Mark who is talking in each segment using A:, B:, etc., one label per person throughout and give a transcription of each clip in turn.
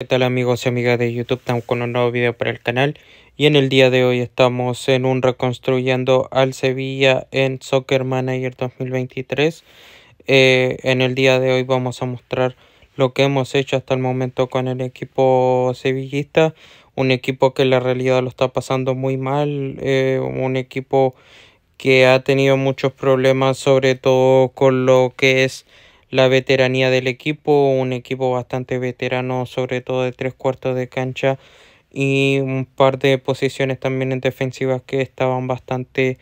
A: ¿Qué tal amigos y amigas de YouTube? Estamos con un nuevo video para el canal y en el día de hoy estamos en un reconstruyendo al Sevilla en Soccer Manager 2023. Eh, en el día de hoy vamos a mostrar lo que hemos hecho hasta el momento con el equipo sevillista. Un equipo que en la realidad lo está pasando muy mal. Eh, un equipo que ha tenido muchos problemas sobre todo con lo que es la veteranía del equipo, un equipo bastante veterano, sobre todo de tres cuartos de cancha y un par de posiciones también en defensivas que estaban bastante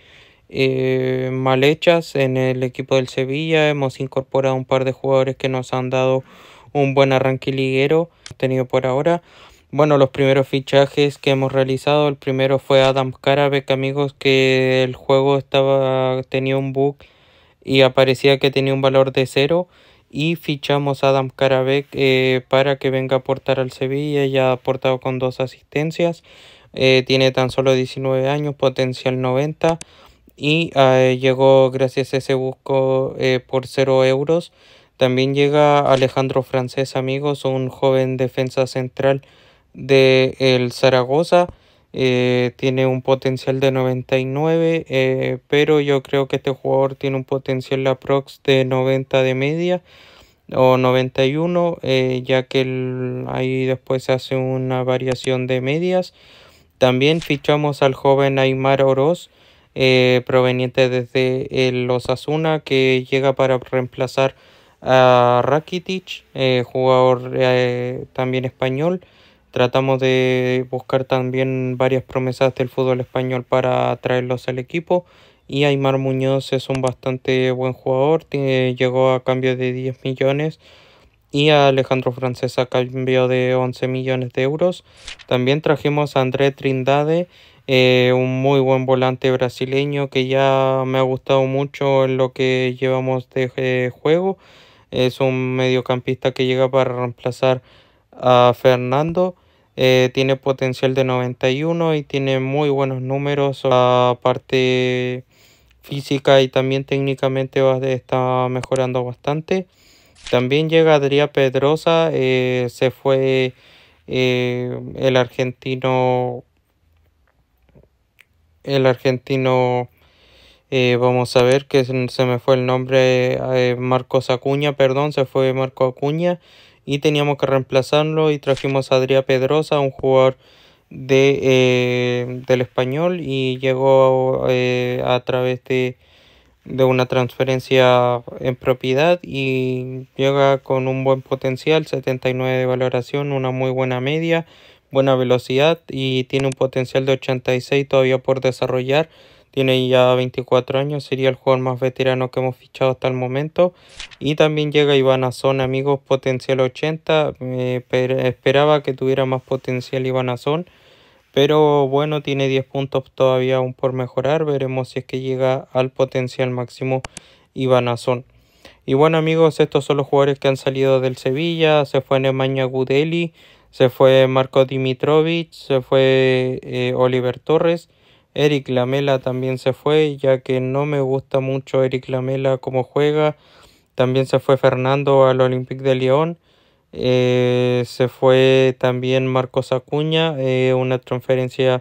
A: eh, mal hechas en el equipo del Sevilla. Hemos incorporado un par de jugadores que nos han dado un buen arranque liguero tenido por ahora. Bueno, los primeros fichajes que hemos realizado, el primero fue Adam Karabek, amigos, que el juego estaba tenía un bug y aparecía que tenía un valor de cero y fichamos a Adam Karabek eh, para que venga a aportar al Sevilla, ya ha aportado con dos asistencias, eh, tiene tan solo 19 años, potencial 90 y eh, llegó gracias a ese busco por cero euros. También llega Alejandro Francés, amigos, un joven defensa central del Zaragoza. Eh, tiene un potencial de 99, eh, pero yo creo que este jugador tiene un potencial aprox de 90 de media o 91, eh, ya que ahí después se hace una variación de medias. También fichamos al joven Aymar Oroz, proveniente desde el Osasuna, que llega para reemplazar a Rakitic, jugador también español tratamos de buscar también varias promesas del fútbol español para traerlos al equipo. Y Aymar Muñoz es un bastante buen jugador, llegó a cambio de 10 millones. Y a Alejandro Francesa cambió de 11 millones de euros. También trajimos a André Trindade, eh, un muy buen volante brasileño que ya me ha gustado mucho en lo que llevamos de eh, juego. Es un mediocampista que llega para reemplazar a Fernando. Eh, tiene potencial de 91 y tiene muy buenos números. la ah, parte física y también técnicamente está mejorando bastante. También llega Adrián Pedrosa, eh, se fue eh, el argentino, el argentino, vamos a ver que se me fue el nombre, Marcos Acuña, perdón, se fue Marcos Acuña y teníamos que reemplazarlo y trajimos a Adrián Pedrosa, un jugador eh, del español y llegó eh, a través de, de una transferencia en propiedad y llega con un buen potencial, 79 de valoración, una muy buena media, buena velocidad y tiene un potencial de 86 todavía por desarrollar tiene ya 24 años, sería el jugador más veterano que hemos fichado hasta el momento. Y también llega Iván Azón, amigos, potencial 80. esperaba que tuviera más potencial Iván Azón. Pero bueno, tiene 10 puntos todavía aún por mejorar. Veremos si es que llega al potencial máximo Iván Azón. Y bueno amigos, estos son los jugadores que han salido del Sevilla. Se fue Nemanja Gudeli, se fue Marco Dimitrovic, se fue eh, Oliver Torres. Eric Lamela también se fue, ya que no me gusta mucho Eric Lamela como juega. También se fue Fernando al Olympique de Lyon. Eh, se fue también Marcos Acuña, eh, una transferencia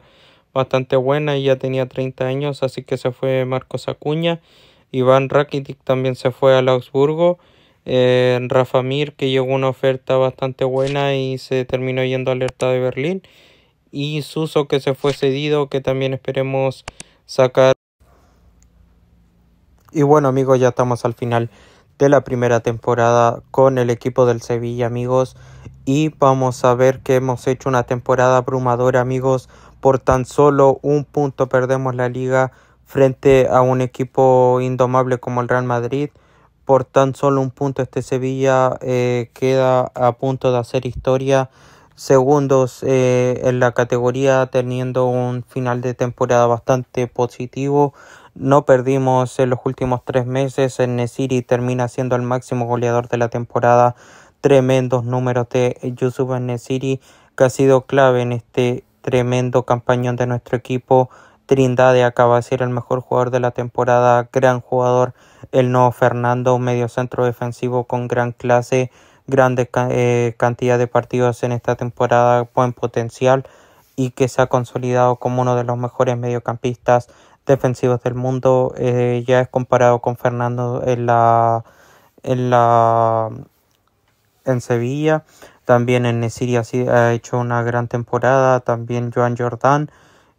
A: bastante buena, ya tenía 30 años, así que se fue Marcos Acuña. Iván Rakitic también se fue al Augsburgo. Eh, Rafa Mir, que llegó una oferta bastante buena y se terminó yendo alerta de Berlín y Suso que se fue cedido que también esperemos sacar. Y bueno amigos ya estamos al final de la primera temporada con el equipo del Sevilla amigos y vamos a ver que hemos hecho una temporada abrumadora amigos por tan solo un punto perdemos la liga frente a un equipo indomable como el Real Madrid por tan solo un punto este Sevilla eh, queda a punto de hacer historia segundos eh, en la categoría teniendo un final de temporada bastante positivo. No perdimos en los últimos tres meses. En Nesiri termina siendo el máximo goleador de la temporada. Tremendos números de Yusuf Nesiri que ha sido clave en este tremendo campañón de nuestro equipo. Trindade acaba de ser el mejor jugador de la temporada, gran jugador. El nuevo Fernando, medio centro defensivo con gran clase grandes eh, cantidad de partidos en esta temporada, buen potencial y que se ha consolidado como uno de los mejores mediocampistas defensivos del mundo. Eh, ya es comparado con Fernando en la en la en Sevilla. También en Siria ha hecho una gran temporada. También Joan Jordán.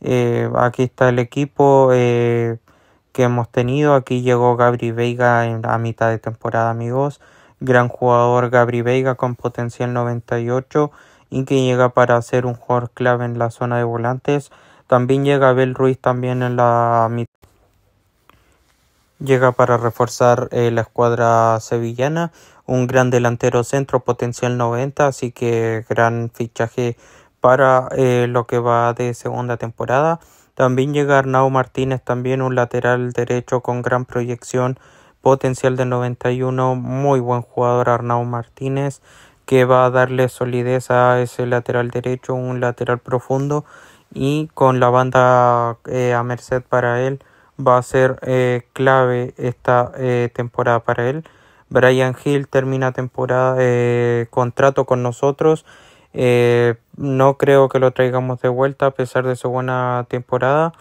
A: Eh, aquí está el equipo que hemos tenido. Aquí llegó Gabri Veiga en, a mitad de temporada, amigos gran jugador Gabri Veiga con potencial 98 y que llega para ser un jugador clave en la zona de volantes. También llega Abel Ruiz también en la mitad. Llega para reforzar eh, la escuadra sevillana, un gran delantero centro, potencial 90, así que gran fichaje para eh, lo que va de segunda temporada. También llega Arnau Martínez, también un lateral derecho con gran proyección potencial de 91, muy buen jugador Arnau Martínez, que va a darle solidez a ese lateral derecho, un lateral profundo, y con la banda eh, a merced para él, va a ser eh, clave esta eh, temporada para él. Brian Hill termina temporada contrato con nosotros. no creo que lo traigamos de vuelta a pesar de su buena temporada.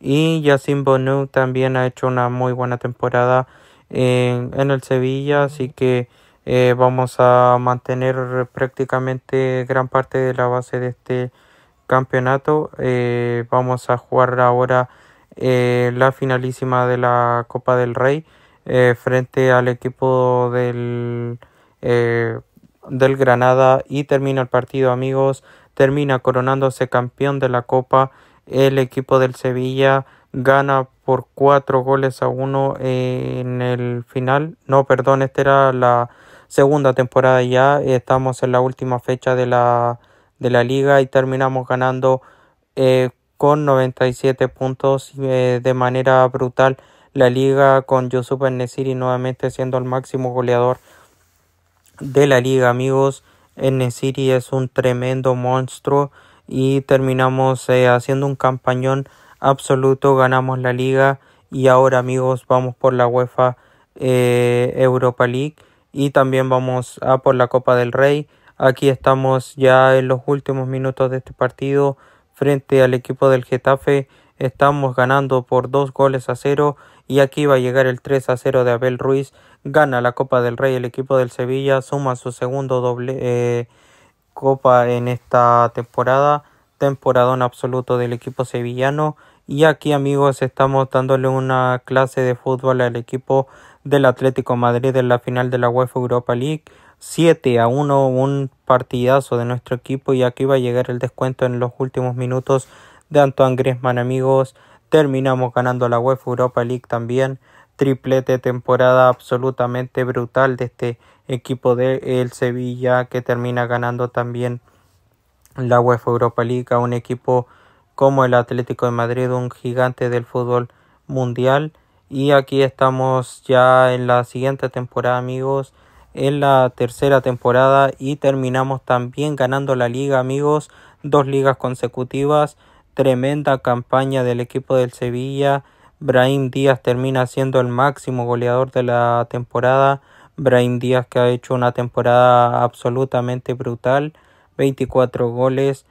A: Y Yacine Bonu también ha hecho una muy buena temporada en, el Sevilla, así que eh, vamos a mantener prácticamente gran parte de la base de este campeonato. Eh, vamos a jugar ahora eh, la finalísima de la Copa del Rey frente al equipo del, del Granada y termina el partido amigos, termina coronándose campeón de la Copa el equipo del Sevilla gana por cuatro goles a uno en el final. No, perdón, esta era la segunda temporada ya. Estamos en la última fecha de la, de la liga y terminamos ganando eh, con 97 puntos eh, de manera brutal la liga con Yusuf Nesiri nuevamente siendo el máximo goleador de la liga amigos. Nesiri es un tremendo monstruo y terminamos eh, haciendo un campañón absoluto, ganamos la liga y ahora amigos vamos por la UEFA eh, Europa League y también vamos a por la Copa del Rey. Aquí estamos ya en los últimos minutos de este partido frente al equipo del Getafe. Estamos ganando por dos goles a cero y aquí va a llegar el 3 a 0 de Abel Ruiz. Gana la Copa del Rey el equipo del Sevilla, suma su segundo doble eh, Copa en esta temporada temporada en absoluto del equipo sevillano. Y aquí amigos estamos dándole una clase de fútbol al equipo del Atlético Madrid en la final de la UEFA Europa League. 7 a 1, un partidazo de nuestro equipo y aquí va a llegar el descuento en los últimos minutos de Antoine Griezmann amigos. Terminamos ganando la UEFA Europa League también. Triplete temporada absolutamente brutal de este equipo del el Sevilla que termina ganando también la UEFA Europa League un equipo como el Atlético de Madrid, un gigante del fútbol mundial. Y aquí estamos ya en la siguiente temporada, amigos, en la tercera temporada y terminamos también ganando la liga, amigos, dos ligas consecutivas, tremenda campaña del equipo del Sevilla. Brahim Díaz termina siendo el máximo goleador de la temporada. Brahim Díaz que ha hecho una temporada absolutamente brutal 24 goles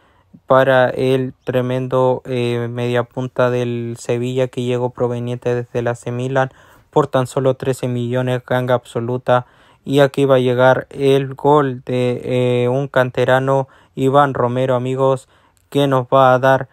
A: para el tremendo eh, media punta del Sevilla que llegó proveniente desde la Semilan por tan solo 13 millones ganga absoluta y aquí va a llegar el gol de eh, un canterano Iván Romero amigos que nos va a dar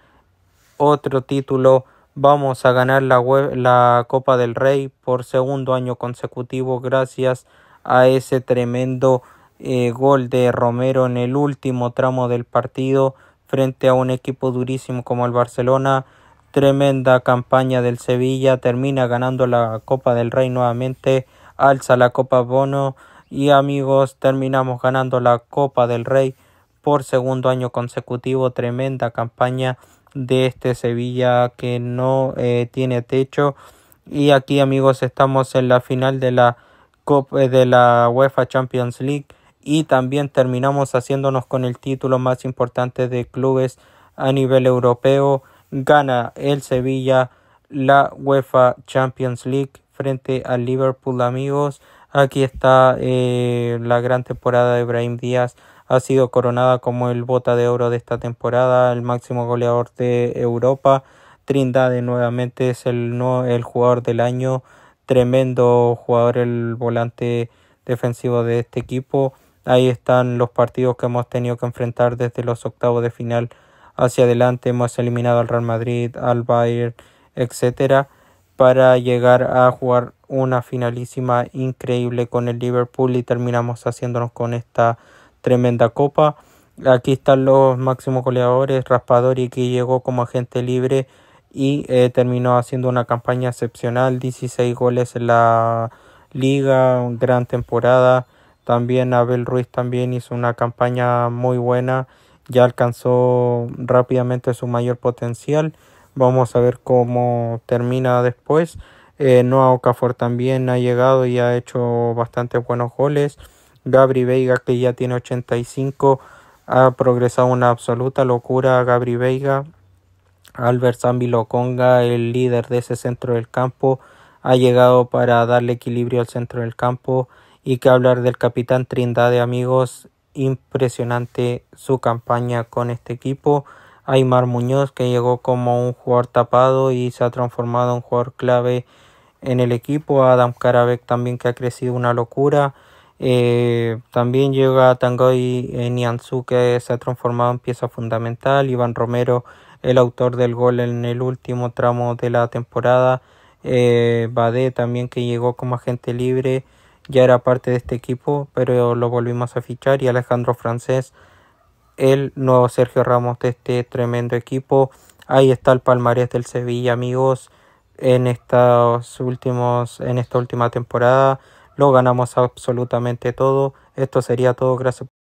A: otro título vamos a ganar la, web, la Copa del Rey por segundo año consecutivo gracias a ese tremendo eh, gol de Romero en el último tramo del partido frente a un equipo durísimo como el Barcelona. Tremenda campaña del Sevilla, termina ganando la Copa del Rey nuevamente, alza la Copa Bono y amigos, terminamos ganando la Copa del Rey por segundo año consecutivo. Tremenda campaña de este Sevilla que no eh, tiene techo. Y aquí amigos estamos en la final de la, Copa, de la UEFA Champions League y también terminamos haciéndonos con el título más importante de clubes a nivel europeo. Gana el Sevilla la UEFA Champions League frente al Liverpool amigos. Aquí está eh, la gran temporada de Brahim Díaz. Ha sido coronada como el bota de oro de esta temporada, el máximo goleador de Europa. Trindade nuevamente es el, no, el jugador del año. Tremendo jugador el volante defensivo de este equipo. Ahí están los partidos que hemos tenido que enfrentar desde los octavos de final hacia adelante. Hemos eliminado al Real Madrid, al Bayern, etcétera, para llegar a jugar una finalísima increíble con el Liverpool y terminamos haciéndonos con esta tremenda copa. Aquí están los máximos goleadores, Raspadori que llegó como agente libre y eh, terminó haciendo una campaña excepcional, 16 goles en la liga, gran temporada también Abel Ruiz también hizo una campaña muy buena, ya alcanzó rápidamente su mayor potencial. Vamos a ver cómo termina después. Eh, Noah Okafor también ha llegado y ha hecho bastantes buenos goles. Gabri Veiga, que ya tiene 85, ha progresado una absoluta locura. Gabri Veiga, Albert Zambi el líder de ese centro del campo, ha llegado para darle equilibrio al centro del campo. Y que hablar del capitán Trindade, amigos, impresionante su campaña con este equipo. Aymar Muñoz, que llegó como un jugador tapado y se ha transformado en un jugador clave en el equipo. Adam Karabek también, que ha crecido una locura. Eh, también llega Tangoy y eh, que se ha transformado en pieza fundamental. Iván Romero, el autor del gol en el último tramo de la temporada. Eh, Badé también, que llegó como agente libre ya era parte de este equipo, pero lo volvimos a fichar y Alejandro Francés, el nuevo Sergio Ramos de este tremendo equipo. Ahí está el palmarés del Sevilla, amigos. En estos últimos en esta última temporada lo ganamos absolutamente todo. Esto sería todo, gracias.